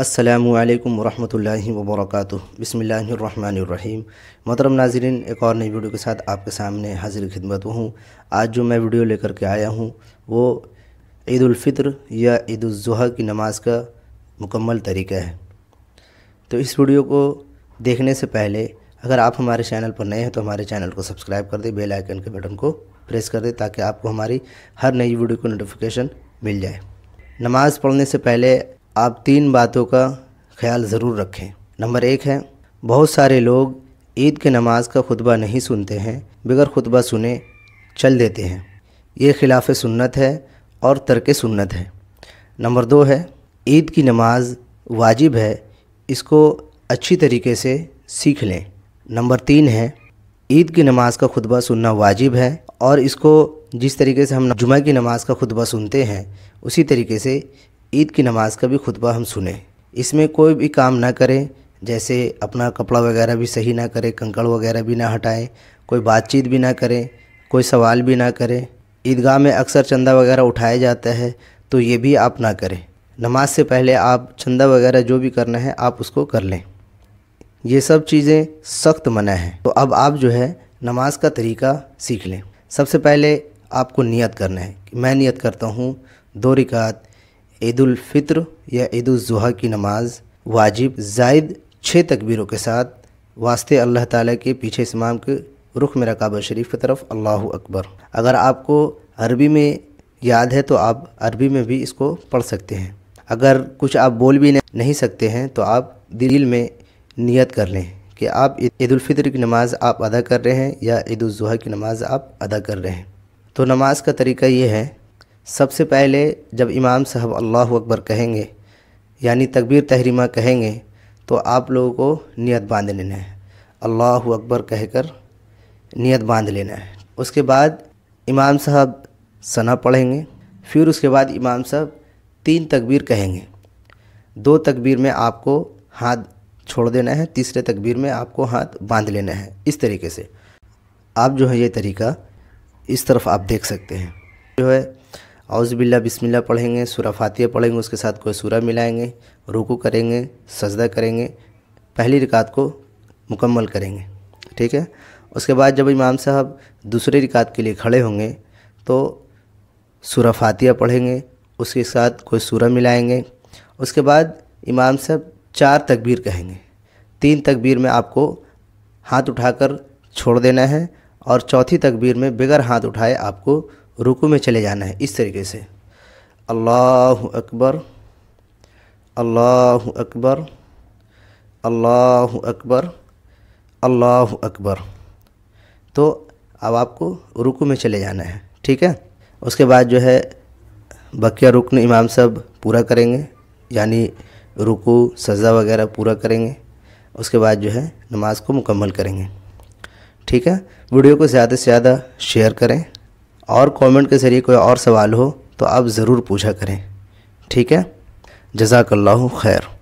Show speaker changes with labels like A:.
A: असलकम वरहमल वबरक बसमीम मोहतरम नाजरीन एक और नई वीडियो के साथ आपके सामने हाजिर खिदमत हूँ आज जो मैं वीडियो लेकर के आया हूँ वो ईदालफ़ितर या ईदुलज़ुहा की नमाज़ का मुकम्मल तरीका है तो इस वीडियो को देखने से पहले अगर आप हमारे चैनल पर नए हैं तो हमारे चैनल को सब्सक्राइब कर दें बेल आइकन के बटन को प्रेस कर दें ताकि आपको हमारी हर नई वीडियो की नोटिफिकेशन मिल जाए नमाज़ पढ़ने से पहले आप तीन बातों का ख्याल ज़रूर रखें नंबर एक है बहुत सारे लोग ईद के नमाज का खुतबा नहीं सुनते हैं बगैर खुतबा सुने चल देते हैं ये खिलाफ सुन्नत है और तर्क सुन्नत है नंबर दो है ईद की नमाज वाजिब है इसको अच्छी तरीके से सीख लें नंबर तीन है ईद की नमाज़ का खुतबा सुनना वाजिब है और इसको जिस तरीके से हम जुमे की नमाज़ का खुतबा सुनते हैं उसी तरीके से ईद की नमाज़ का भी खुतबा हम सुने इसमें कोई भी काम ना करें जैसे अपना कपड़ा वगैरह भी सही ना करें कंकड़ वगैरह भी ना हटाएं कोई बातचीत भी ना करें कोई सवाल भी ना करें ईदगाह में अक्सर चंदा वगैरह उठाया जाता है तो ये भी आप ना करें नमाज से पहले आप चंदा वगैरह जो भी करना है आप उसको कर लें ये सब चीज़ें सख्त मना है तो अब आप जो है नमाज का तरीका सीख लें सबसे पहले आपको नियत करना है कि मैं नियत करता हूँ दो रिकात फितर या ईदालजुहा की नमाज वाजिब जायद छः तकबीरों के साथ वास्ते अल्लाह ताला के पीछे इस्माम के रुख में रकाबा शरीफ की तरफ अल्लाह अकबर अगर आपको अरबी में याद है तो आप अरबी में भी इसको पढ़ सकते हैं अगर कुछ आप बोल भी नहीं सकते हैं तो आप दिल में नियत कर लें कि आप फितर की नमाज़ आप अदा कर रहे हैं या ईदालजुहा की नमाज़ आप अदा कर रहे हैं तो नमाज़ का तरीका ये है सबसे पहले जब इमाम साहब अल्लाह अकबर कहेंगे यानी तकबीर तहरीमा कहेंगे तो आप लोगों को नियत बांध लेना है अल्लाह अकबर कहकर नियत बांध लेना है उसके बाद इमाम साहब सना पढ़ेंगे फिर उसके बाद इमाम साहब तीन तकबीर कहेंगे दो तकबीर में आपको हाथ छोड़ देना है तीसरे तकबीर में आपको हाथ बांध लेना है इस तरीके से आप जो है ये तरीका इस तरफ आप देख सकते हैं जो है बिल्ला बिस्मिल्ला पढ़ेंगे सूरा फातिया पढ़ेंगे उसके साथ कोई सूरा मिलाएंगे रुकू करेंगे सजदा करेंगे पहली रिकात को मुकम्मल करेंगे ठीक है उसके बाद जब इमाम साहब दूसरे रिकात के लिए खड़े होंगे तो सूरा फातिया पढ़ेंगे उसके साथ कोई सूरा मिलाएंगे उसके बाद इमाम साहब चार तकबीर कहेंगे तीन तकबीर में आपको हाथ उठाकर छोड़ देना है और चौथी तकबीर में बगैर हाथ उठाए आपको रुकू में चले जाना है इस तरीके से अल्लाह अकबर अल्लाह अकबर अल्लाह अकबर अल्लाह अकबर तो अब आपको रुकू में चले जाना है ठीक है उसके बाद जो है बकिया रुकन इमाम साहब पूरा करेंगे यानी रुकू सज़ा वगैरह पूरा करेंगे उसके बाद जो है नमाज को मुकम्मल करेंगे ठीक है वीडियो को ज़्यादा से ज़्यादा शेयर करें और कमेंट के ज़रिए कोई और सवाल हो तो आप ज़रूर पूछा करें ठीक है जजाकल्ला खैर